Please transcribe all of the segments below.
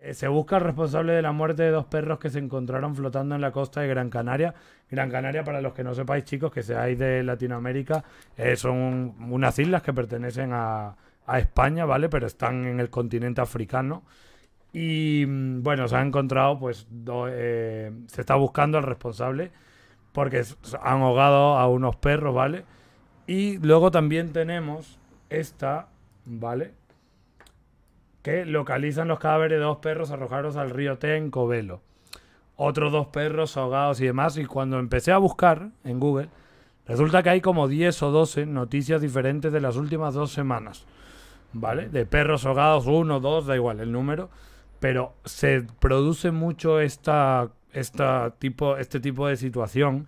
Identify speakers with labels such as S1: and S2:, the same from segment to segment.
S1: Eh, se busca el responsable de la muerte de dos perros que se encontraron flotando en la costa de Gran Canaria. Gran Canaria, para los que no sepáis, chicos, que seáis de Latinoamérica, eh, son unas islas que pertenecen a, España, ¿vale? Pero están en el continente africano. Y mm, bueno, se ha encontrado, pues, eh, se está buscando al responsable porque han ahogado a unos perros, ¿vale? Y luego también tenemos esta, ¿vale? que localizan los cadáveres de dos perros arrojados al río T en Covelo. Otros dos perros ahogados y demás. Y cuando empecé a buscar en Google, resulta que hay como 10 o 12 noticias diferentes de las últimas dos semanas. ¿Vale? De perros ahogados, uno, dos, da igual el número. Pero se produce mucho esta, esta tipo, este tipo de situación.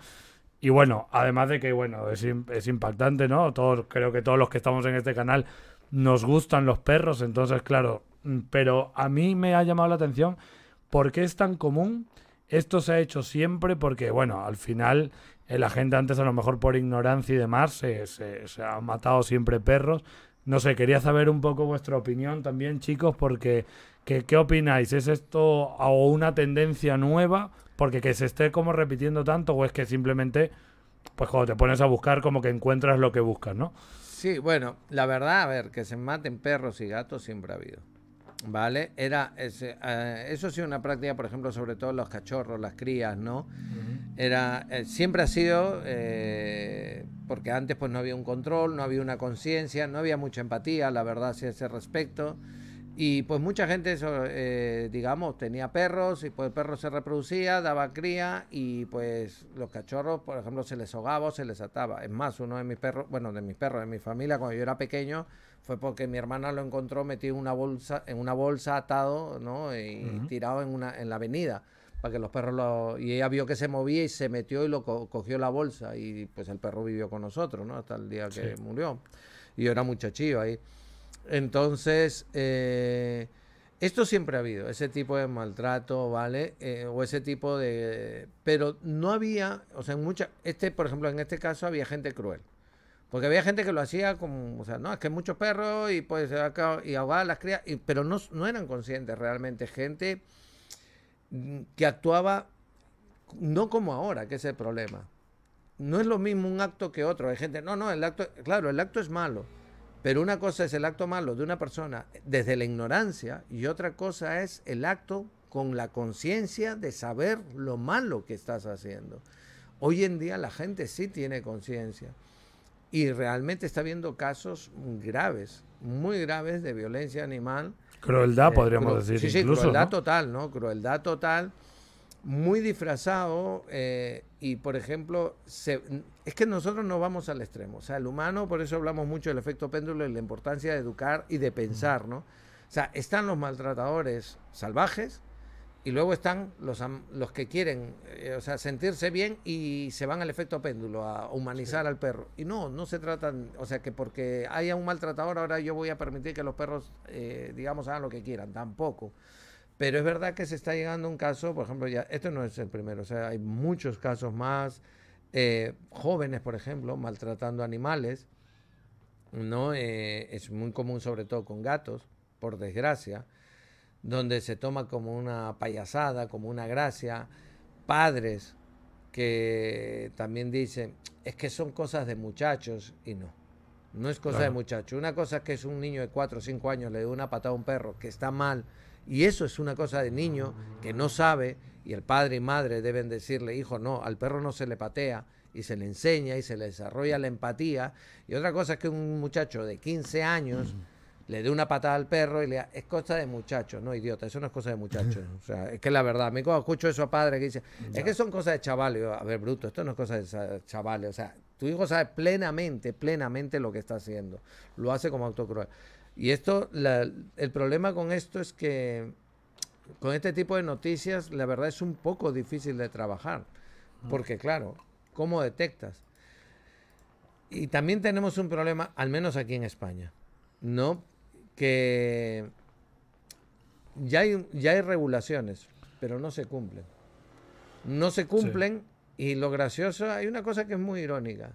S1: Y bueno, además de que, bueno, es, es impactante, ¿no? Todos, creo que todos los que estamos en este canal nos gustan los perros, entonces claro, mm, pero a mí me ha llamado la atención por qué es tan común. Esto se ha hecho siempre porque, bueno, al final eh, la gente antes a lo mejor por ignorancia y demás se, se, han matado siempre perros. No sé, quería saber un poco vuestra opinión también, chicos, porque ¿qué, qué opináis? ¿Es esto o una tendencia nueva? Porque que se esté como repitiendo tanto o es que simplemente, pues cuando te pones a buscar como que encuentras lo que buscas, ¿no?
S2: Sí, bueno, la verdad, a ver, que se maten perros y gatos siempre ha habido. ¿Vale? Era ese, eh, eso sí una práctica, por ejemplo, sobre todo los cachorros, las crías, ¿no? Era eh, siempre ha sido eh, porque antes pues no había un control, no había una conciencia, no había mucha empatía, la verdad, hacia ese respecto. Y pues mucha gente, eh, digamos, tenía perros y pues el perro se reproducía, daba cría y pues los cachorros, por ejemplo, se les ahogaba o se les ataba. Es más, uno de mis perros, bueno, de mis perros, de mi familia, cuando yo era pequeño, fue porque mi hermana lo encontró metido en una bolsa, en una bolsa atado, ¿no? Y tirado en, una, en la avenida para que los perros lo... Y ella vio que se movía y se metió y lo cogió la bolsa y pues el perro vivió con nosotros, ¿no? Hasta el día que murió. Y yo era muchachillo ahí. Entonces, eh, esto siempre ha habido, ese tipo de maltrato, ¿vale? Eh, o ese tipo de... Pero no había, o sea, en mucha... Este, por ejemplo, en este caso había gente cruel. Porque había gente que lo hacía como, o sea, no, es que hay muchos perros y pues acá y las crías, pero no, no eran conscientes realmente. Gente que actuaba no como ahora, que es el problema. No es lo mismo un acto que otro. Hay gente, no, no, el acto, claro, el acto es malo pero una cosa es el acto malo de una persona desde la ignorancia y otra cosa es el acto con la conciencia de saber lo malo que estás haciendo. Hoy en día la gente sí tiene conciencia y realmente está viendo casos graves, muy graves de violencia animal.
S1: Crueldad, eh, podríamos decir. Sí, crueldad
S2: total, ¿no? Crueldad total, muy disfrazado. Eh, y por ejemplo, es que nosotros no vamos al extremo. O sea, el humano, por eso hablamos mucho del efecto péndulo y la importancia de educar y de pensar, ¿no? O sea, están los maltratadores salvajes y luego están los, los que quieren, eh, o sea, sentirse bien y se van al efecto péndulo, a humanizar al perro. Y no, no se tratan, o sea, que porque haya un maltratador ahora yo voy a permitir que los perros, eh, digamos, hagan lo que quieran, tampoco. Pero es verdad que se está llegando un caso, por ejemplo, ya, esto no es el primero, o sea, hay muchos casos más, eh, jóvenes, por ejemplo, maltratando animales, ¿no? Eh, es muy común, sobre todo con gatos, por desgracia, donde se toma como una payasada, como una gracia. Padres que también dicen, es que son cosas de muchachos y no. No es cosa de muchachos. Una cosa es que es un niño de 4 o 5 años le dé una patada a un perro, que está mal, y eso es una cosa de niño que no sabe y el padre y madre deben decirle, hijo, no, al perro no se le patea y se le enseña y se le desarrolla la empatía. Y otra cosa es que un muchacho de 15 años le dé una patada al perro y le es cosa de muchachos, no idiota, eso no es cosa de muchachos. O sea, es que la verdad, me escucho eso a padres que dice es que son cosas de chavales, a ver, bruto, esto no es cosa de chavales, o sea, tu hijo sabe plenamente, plenamente lo que está haciendo, lo hace como autocruel. cruel. Y esto, el problema con esto es que con este tipo de noticias la verdad es un poco difícil de trabajar. Porque claro, ¿cómo detectas? Y también tenemos un problema, al menos aquí en España, ¿no? Que ya hay, ya hay regulaciones, pero no se cumplen. No se cumplen y lo gracioso, hay una cosa que es muy irónica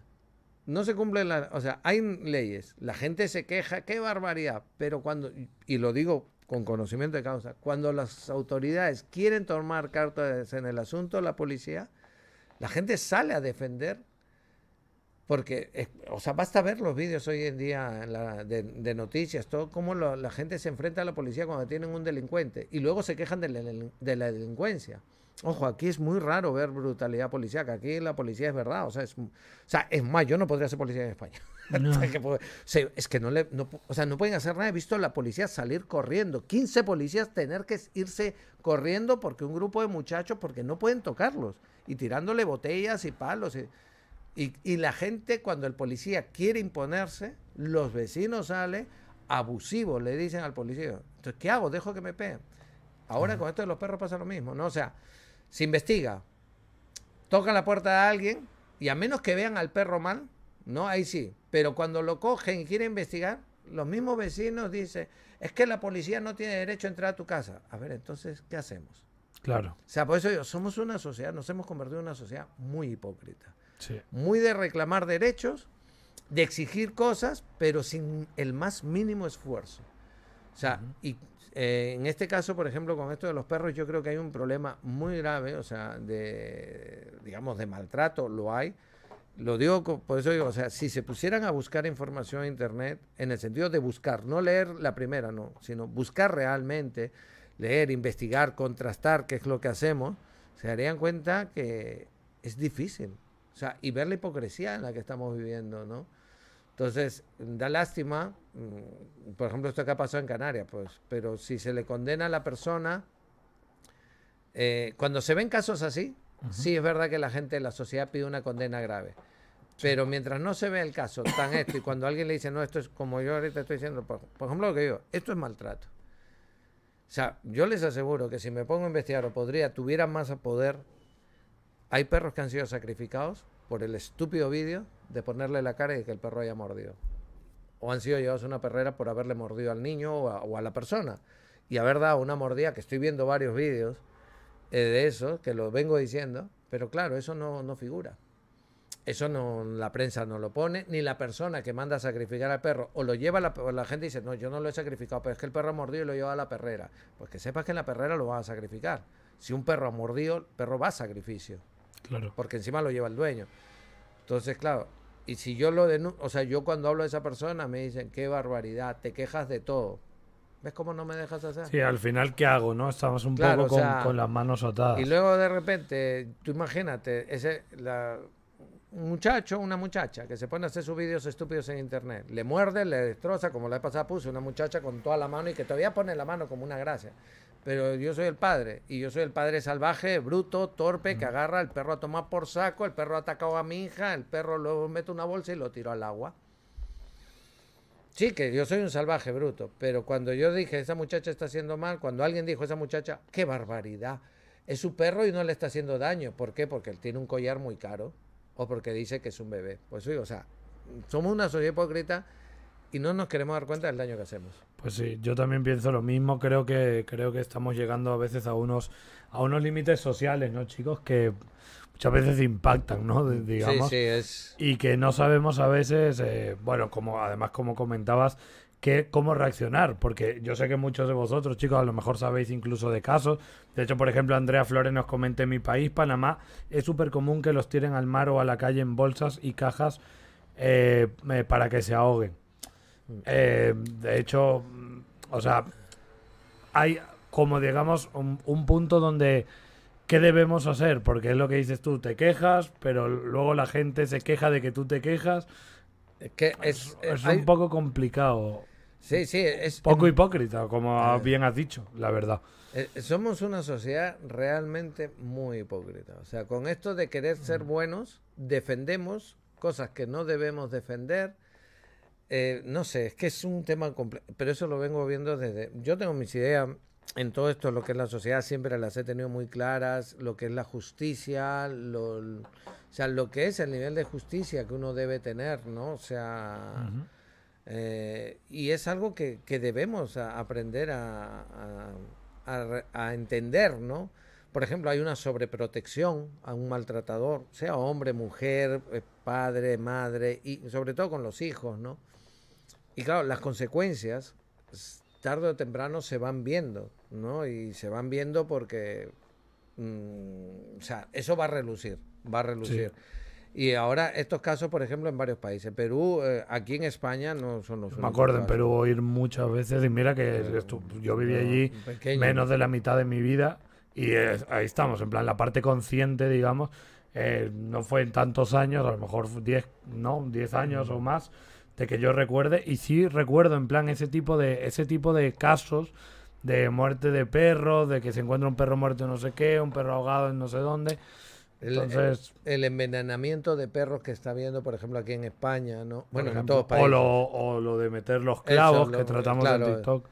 S2: no se cumplen la O sea, hay leyes, la gente se queja, qué barbaridad, pero cuando, y lo digo con conocimiento de causa, cuando las autoridades quieren tomar cartas en el asunto, la policía, la gente sale a defender, porque, eh, o sea, basta ver los vídeos hoy en día de, noticias, todo como la gente se enfrenta a la policía cuando tienen un delincuente y luego se quejan de la delincuencia. Ojo, aquí es muy raro ver brutalidad que Aquí la policía es verdad. O sea, es, o sea, es más, yo no podría ser policía en España. es que no le. sea, no pueden hacer nada. He visto a la policía salir corriendo. 15 policías tener que irse corriendo porque un grupo de muchachos, porque no pueden tocarlos. Y tirándole botellas y palos. Y, la gente, cuando el policía quiere imponerse, los vecinos salen abusivos, le dicen al policía. Entonces, ¿qué hago? Dejo que me peguen. Ahora con esto de los perros pasa lo mismo, ¿no? O sea, se investiga. toca la puerta de alguien y a menos que vean al perro mal, ¿no? Ahí sí. Pero cuando lo cogen y quieren investigar, los mismos vecinos dicen, es que la policía no tiene derecho a entrar a tu casa. A ver, entonces, ¿qué hacemos? Claro. O sea, por eso yo, somos una sociedad, nos hemos convertido en una sociedad muy hipócrita. Sí. Muy de reclamar derechos, de exigir cosas, pero sin el más mínimo esfuerzo. O sea, y eh, en este caso, por ejemplo, con esto de los perros, yo creo que hay un problema muy grave, o sea, de, digamos, de maltrato, lo hay. Lo digo, por eso digo, o sea, si se pusieran a buscar información en Internet, en el sentido de buscar, no leer la primera, no, sino buscar realmente, leer, investigar, contrastar, qué es lo que hacemos, se darían cuenta que es difícil. O sea, y ver la hipocresía en la que estamos viviendo, ¿no? Entonces, da lástima, mm, por ejemplo, esto que ha pasado en Canarias, pues, pero si se le condena a la persona, eh, cuando se ven casos así, sí es verdad que la gente, la sociedad pide una condena grave. Pero mientras no se ve el caso tan esto, y cuando alguien le dice, no, esto es como yo ahorita estoy diciendo, por, ejemplo, lo que digo, esto es maltrato. O sea, yo les aseguro que si me pongo a investigar o podría, tuviera más poder, hay perros que han sido sacrificados por el estúpido vídeo de ponerle la cara y que el perro haya mordido. O han sido llevados a una perrera por haberle mordido al niño o a, la persona. Y haber dado una mordida, que estoy viendo varios vídeos eh, de eso, que lo vengo diciendo, pero claro, eso no, no figura. Eso no, la prensa no lo pone, ni la persona que manda a sacrificar al perro o lo lleva la, la gente dice, no, yo no lo he sacrificado, pero es que el perro ha mordido y lo lleva a la perrera. Pues que sepas que en la perrera lo van a sacrificar. Si un perro ha mordido, el perro va a sacrificio. Claro. Porque encima lo lleva el dueño. Entonces, claro, y si yo lo denuncio, o sea, yo cuando hablo de esa persona me dicen, qué barbaridad, te quejas de todo. ¿Ves cómo no me dejas hacer? Sí, al
S1: final, ¿qué hago? no Estamos un poco con, las manos atadas. Y
S2: luego de repente, tú imagínate, ese, la, un muchacho, una muchacha, que se pone a hacer sus vídeos estúpidos en internet, le muerde, le destroza, como la vez pasada puse, una muchacha con toda la mano y que todavía pone la mano como una gracia pero yo soy el padre, y yo soy el padre salvaje, bruto, torpe, que agarra el perro a tomar por saco, el perro ha atacado a mi hija, el perro luego mete una bolsa y lo tiró al agua. Sí, que yo soy un salvaje bruto, pero cuando yo dije, esa muchacha está haciendo mal, cuando alguien dijo, esa muchacha, qué barbaridad, es su perro y no le está haciendo daño. ¿Por qué? Porque él tiene un collar muy caro o porque dice que es un bebé. Pues sí, o sea, somos una sociedad hipócrita y no nos queremos dar cuenta del daño que hacemos.
S1: Pues sí, yo también pienso lo mismo. Creo que, creo que estamos llegando a veces a unos, a unos límites sociales, ¿no, chicos? Que muchas veces impactan, ¿no? digamos. Sí, sí, es... Y que no sabemos a veces, eh, bueno, como además como comentabas, cómo reaccionar, porque yo sé que muchos de vosotros, chicos, a lo mejor sabéis incluso de casos. De hecho, por ejemplo, Andrea Flores nos comenta en mi país, Panamá, es súper común que los tiren al mar o a la calle en bolsas y cajas eh, eh, para que se ahoguen. Eh, de hecho, o sea, hay como digamos un, punto donde qué debemos hacer, porque es lo que dices tú, te quejas, pero luego la gente se queja de que tú te quejas. Es que es, eh, un poco complicado. Sí, sí, es poco em, hipócrita, como eh, bien has dicho, la verdad.
S2: somos una sociedad realmente muy hipócrita. O sea, con esto de querer ser mm. buenos, defendemos cosas que no debemos defender eh, no sé, es que es un tema complejo, pero eso lo vengo viendo desde... Yo tengo mis ideas en todo esto, lo que es la sociedad, siempre las he tenido muy claras, lo que es la justicia, o sea, lo que es el nivel de justicia que uno debe tener, ¿no? O sea... Eh, y es algo que, debemos aprender a, entender, ¿no? Por ejemplo, hay una sobreprotección a un maltratador, sea hombre, mujer, eh, padre, madre, y sobre todo con los hijos, ¿no? Y claro, las consecuencias tarde o temprano se van viendo, ¿no? Y se van viendo porque, mm, o sea, eso va a relucir, va a relucir. Y ahora estos casos, por ejemplo, en varios países. Perú, eh, aquí en España no son los... Me acuerdo en
S1: Perú oír muchas veces y mira que pues, yo viví allí menos de la mitad de mi vida y ahí estamos, en plan, la parte consciente, digamos, eh, no fue en tantos años, a lo mejor 10, ¿no? 10 años o más de que yo recuerde. Y sí recuerdo, en plan, ese tipo de, ese tipo de casos de muerte de perros, de que se encuentra un perro muerto en no sé qué, un perro ahogado en no sé dónde. Entonces,
S2: el, envenenamiento de perros que está viendo, por ejemplo, aquí en España, ¿no? Bueno, en todos los O lo,
S1: o lo, de meter los clavos que tratamos en TikTok.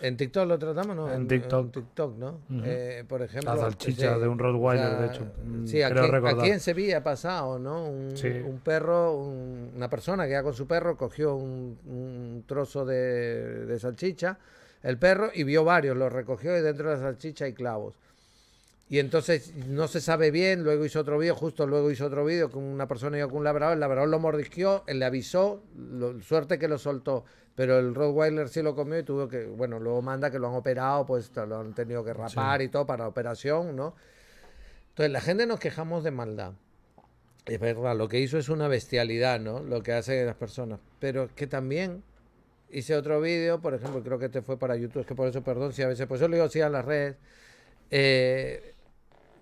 S2: ¿En TikTok lo tratamos, no? En, TikTok. TikTok, ¿no? eh, por ejemplo. La salchicha de un Rottweiler, de hecho. Mm, sí, aquí, en Sevilla ha pasado, ¿no? Un, un perro, una persona que ya con su perro cogió un, un trozo de, de, salchicha, el perro, y vio varios, los recogió y dentro de la salchicha hay clavos. Y entonces no se sabe bien, luego hizo otro vídeo, justo luego hizo otro vídeo con una persona y con un labrador, el labrador lo mordisqueó, él le avisó, suerte que lo soltó, pero el Rottweiler sí lo comió y tuvo que, bueno, luego manda que lo han operado, pues lo han tenido que rapar y todo para operación, ¿no? Entonces la gente nos quejamos de maldad. Es verdad, lo que hizo es una bestialidad, ¿no? Lo que hacen las personas. Pero que también hice otro vídeo, por ejemplo, creo que este fue para YouTube, es que por eso perdón si a veces, pues yo le digo si a las redes. Eh,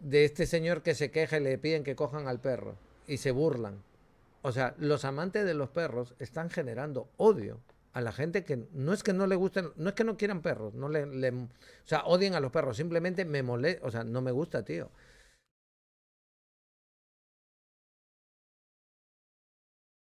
S2: de este señor que se queja y le piden que cojan al perro y se burlan. O sea, los amantes de los perros están generando odio a la gente que no es que no le gusten, no es que no quieran perros, no le, le o sea, odien a los perros, simplemente me molesta, o sea, no me gusta, tío.